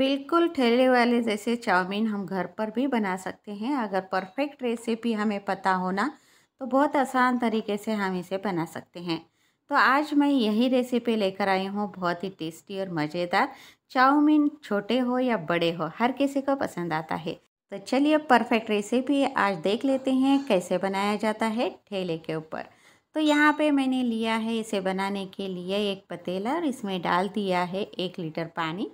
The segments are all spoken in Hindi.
बिल्कुल ठेले वाले जैसे चाउमीन हम घर पर भी बना सकते हैं अगर परफेक्ट रेसिपी हमें पता होना तो बहुत आसान तरीके से हम इसे बना सकते हैं तो आज मैं यही रेसिपी लेकर आई हूँ बहुत ही टेस्टी और मज़ेदार चाउमीन छोटे हो या बड़े हो हर किसी को पसंद आता है तो चलिए परफेक्ट रेसिपी आज देख लेते हैं कैसे बनाया जाता है ठेले के ऊपर तो यहाँ पे मैंने लिया है इसे बनाने के लिए एक पतीला और इसमें डाल दिया है एक लीटर पानी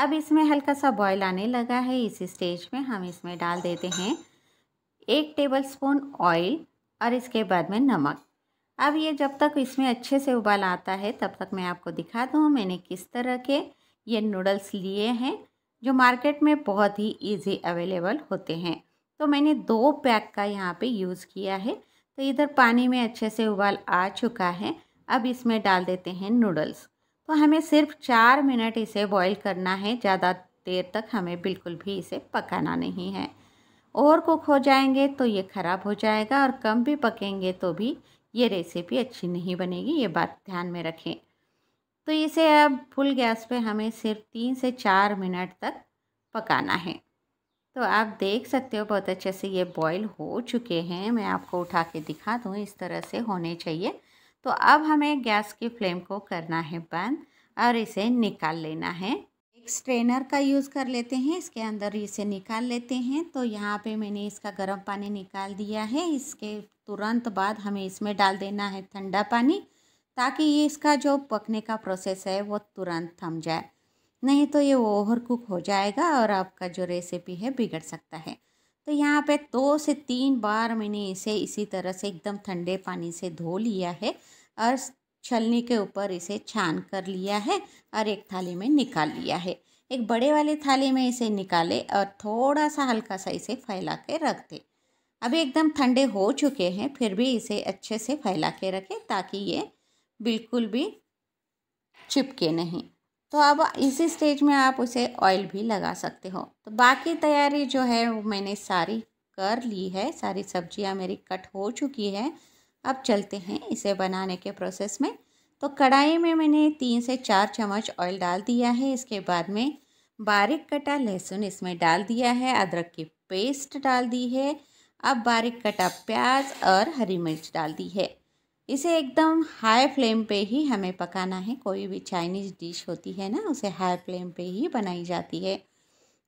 अब इसमें हल्का सा बॉयल आने लगा है इसी स्टेज में हम इसमें डाल देते हैं एक टेबल स्पून ऑयल और इसके बाद में नमक अब ये जब तक इसमें अच्छे से उबाल आता है तब तक मैं आपको दिखा दूँ मैंने किस तरह के ये नूडल्स लिए हैं जो मार्केट में बहुत ही इजी अवेलेबल होते हैं तो मैंने दो पैक का यहाँ पे यूज़ किया है तो इधर पानी में अच्छे से उबाल आ चुका है अब इसमें डाल देते हैं नूडल्स तो हमें सिर्फ चार मिनट इसे बॉईल करना है ज़्यादा देर तक हमें बिल्कुल भी इसे पकाना नहीं है ओवर कुक हो जाएंगे तो ये ख़राब हो जाएगा और कम भी पकेंगे तो भी ये रेसिपी अच्छी नहीं बनेगी ये बात ध्यान में रखें तो इसे अब फुल गैस पे हमें सिर्फ तीन से चार मिनट तक पकाना है तो आप देख सकते हो बहुत अच्छे से ये बॉईल हो चुके हैं मैं आपको उठा के दिखा दूँ इस तरह से होने चाहिए तो अब हमें गैस की फ्लेम को करना है बंद और इसे निकाल लेना है एक स्ट्रेनर का यूज़ कर लेते हैं इसके अंदर इसे निकाल लेते हैं तो यहाँ पे मैंने इसका गर्म पानी निकाल दिया है इसके तुरंत बाद हमें इसमें डाल देना है ठंडा पानी ताकि ये इसका जो पकने का प्रोसेस है वो तुरंत थम जाए नहीं तो ये ओवर कुक हो जाएगा और आपका जो रेसिपी है बिगड़ सकता है तो यहाँ पे दो से तीन बार मैंने इसे इसी तरह से एकदम ठंडे पानी से धो लिया है और छलनी के ऊपर इसे छान कर लिया है और एक थाली में निकाल लिया है एक बड़े वाले थाली में इसे निकाले और थोड़ा सा हल्का सा इसे फैला के रख दे अभी एकदम ठंडे हो चुके हैं फिर भी इसे अच्छे से फैला के रखें ताकि ये बिल्कुल भी चिपके नहीं तो अब इसी स्टेज में आप उसे ऑयल भी लगा सकते हो तो बाकी तैयारी जो है वो मैंने सारी कर ली है सारी सब्जियां मेरी कट हो चुकी है अब चलते हैं इसे बनाने के प्रोसेस में तो कढ़ाई में मैंने तीन से चार चम्मच ऑयल डाल दिया है इसके बाद में बारीक कटा लहसुन इसमें डाल दिया है अदरक की पेस्ट डाल दी है अब बारीक कटा प्याज और हरी मिर्च डाल दी है इसे एकदम हाई फ्लेम पे ही हमें पकाना है कोई भी चाइनीज़ डिश होती है ना उसे हाई फ्लेम पे ही बनाई जाती है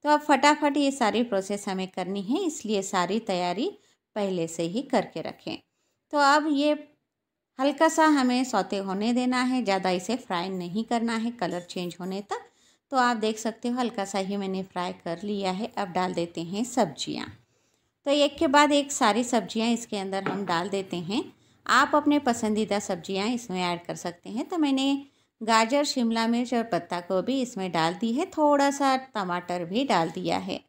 तो अब फटाफट ये सारी प्रोसेस हमें करनी है इसलिए सारी तैयारी पहले से ही करके रखें तो अब ये हल्का सा हमें सौते होने देना है ज़्यादा इसे फ्राई नहीं करना है कलर चेंज होने तक तो आप देख सकते हो हल्का सा ही मैंने फ्राई कर लिया है अब डाल देते हैं सब्जियाँ तो एक के बाद एक सारी सब्जियाँ इसके अंदर हम डाल देते हैं आप अपने पसंदीदा सब्जियां इसमें ऐड कर सकते हैं तो मैंने गाजर शिमला मिर्च और पत्ता गोभी इसमें डाल दी है थोड़ा सा टमाटर भी डाल दिया है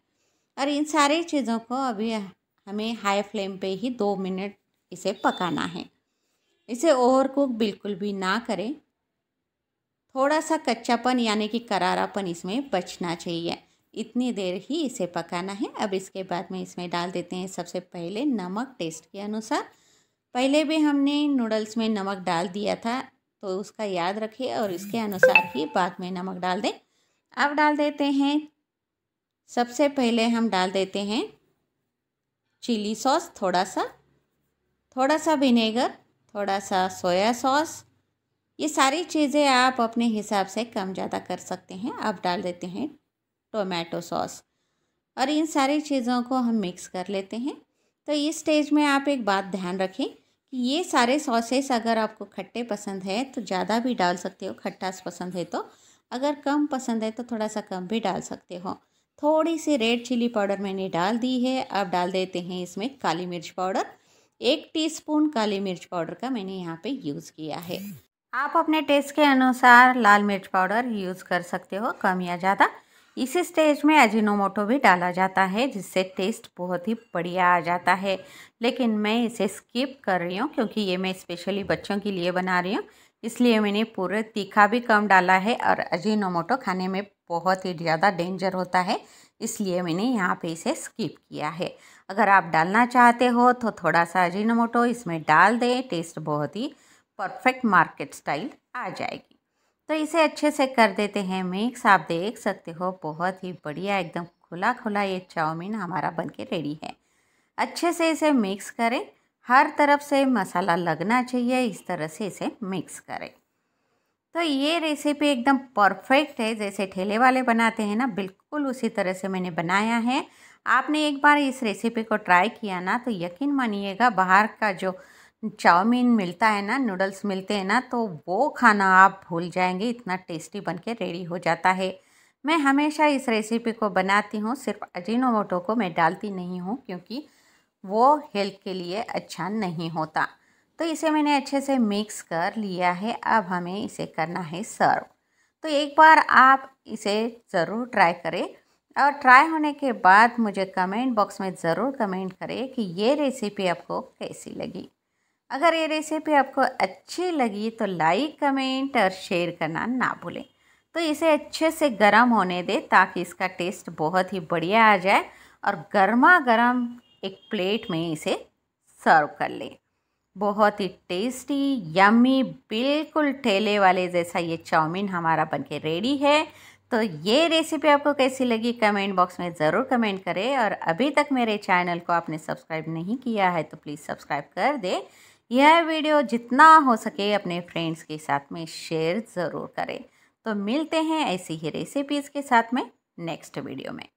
और इन सारी चीज़ों को अभी हमें हाई फ्लेम पे ही दो मिनट इसे पकाना है इसे ओवर कुक बिल्कुल भी ना करें थोड़ा सा कच्चापन यानी कि करारापन इसमें बचना चाहिए इतनी देर ही इसे पकाना है अब इसके बाद में इसमें डाल देते हैं सबसे पहले नमक टेस्ट के अनुसार पहले भी हमने नूडल्स में नमक डाल दिया था तो उसका याद रखिए और इसके अनुसार ही बाद में नमक डाल दें अब डाल देते हैं सबसे पहले हम डाल देते हैं चिली सॉस थोड़ा सा थोड़ा सा विनेगर थोड़ा सा सोया सॉस ये सारी चीज़ें आप अपने हिसाब से कम ज़्यादा कर सकते हैं अब डाल देते हैं टोमेटो सॉस और इन सारी चीज़ों को हम मिक्स कर लेते हैं तो इस स्टेज में आप एक बात ध्यान रखें ये सारे सॉसेस अगर आपको खट्टे पसंद है तो ज़्यादा भी डाल सकते हो खट्टास पसंद है तो अगर कम पसंद है तो थोड़ा सा कम भी डाल सकते हो थोड़ी सी रेड चिली पाउडर मैंने डाल दी है अब डाल देते हैं इसमें काली मिर्च पाउडर एक टीस्पून काली मिर्च पाउडर का मैंने यहाँ पे यूज़ किया है आप अपने टेस्ट के अनुसार लाल मिर्च पाउडर यूज़ कर सकते हो कम या ज़्यादा इसी स्टेज में अजीनोमोटो भी डाला जाता है जिससे टेस्ट बहुत ही बढ़िया आ जाता है लेकिन मैं इसे स्किप कर रही हूँ क्योंकि ये मैं स्पेशली बच्चों के लिए बना रही हूँ इसलिए मैंने पूरे तीखा भी कम डाला है और अजीनोमोटो खाने में बहुत ही ज़्यादा डेंजर होता है इसलिए मैंने यहाँ पे इसे स्किप किया है अगर आप डालना चाहते हो तो थोड़ा सा अजीनोमोटो इसमें डाल दें टेस्ट बहुत ही परफेक्ट मार्केट स्टाइल आ जाएगी तो इसे अच्छे से कर देते हैं मिक्स आप देख सकते हो बहुत ही बढ़िया एकदम खुला खुला ये चाउमीन हमारा बन के रेडी है अच्छे से इसे मिक्स करें हर तरफ से मसाला लगना चाहिए इस तरह से इसे मिक्स करें तो ये रेसिपी एकदम परफेक्ट है जैसे ठेले वाले बनाते हैं ना बिल्कुल उसी तरह से मैंने बनाया है आपने एक बार इस रेसिपी को ट्राई किया ना तो यकीन मानिएगा बाहर का जो चाउमीन मिलता है ना नूडल्स मिलते हैं ना तो वो खाना आप भूल जाएंगे इतना टेस्टी बन के रेडी हो जाता है मैं हमेशा इस रेसिपी को बनाती हूँ सिर्फ अजीनोमोटो को मैं डालती नहीं हूँ क्योंकि वो हेल्थ के लिए अच्छा नहीं होता तो इसे मैंने अच्छे से मिक्स कर लिया है अब हमें इसे करना है सर्व तो एक बार आप इसे ज़रूर ट्राई करें और ट्राई होने के बाद मुझे कमेंट बॉक्स में ज़रूर कमेंट करें कि ये रेसिपी आपको कैसी लगी अगर ये रेसिपी आपको अच्छी लगी तो लाइक कमेंट और शेयर करना ना भूलें तो इसे अच्छे से गर्म होने दें ताकि इसका टेस्ट बहुत ही बढ़िया आ जाए और गर्मा गर्म एक प्लेट में इसे सर्व कर लें बहुत ही टेस्टी यम्मी बिल्कुल ठेले वाले जैसा ये चाउमीन हमारा बनके रेडी है तो ये रेसिपी आपको कैसी लगी कमेंट बॉक्स में ज़रूर कमेंट करें और अभी तक मेरे चैनल को आपने सब्सक्राइब नहीं किया है तो प्लीज़ सब्सक्राइब कर दें यह वीडियो जितना हो सके अपने फ्रेंड्स के साथ में शेयर ज़रूर करें तो मिलते हैं ऐसी ही रेसिपीज़ के साथ में नेक्स्ट वीडियो में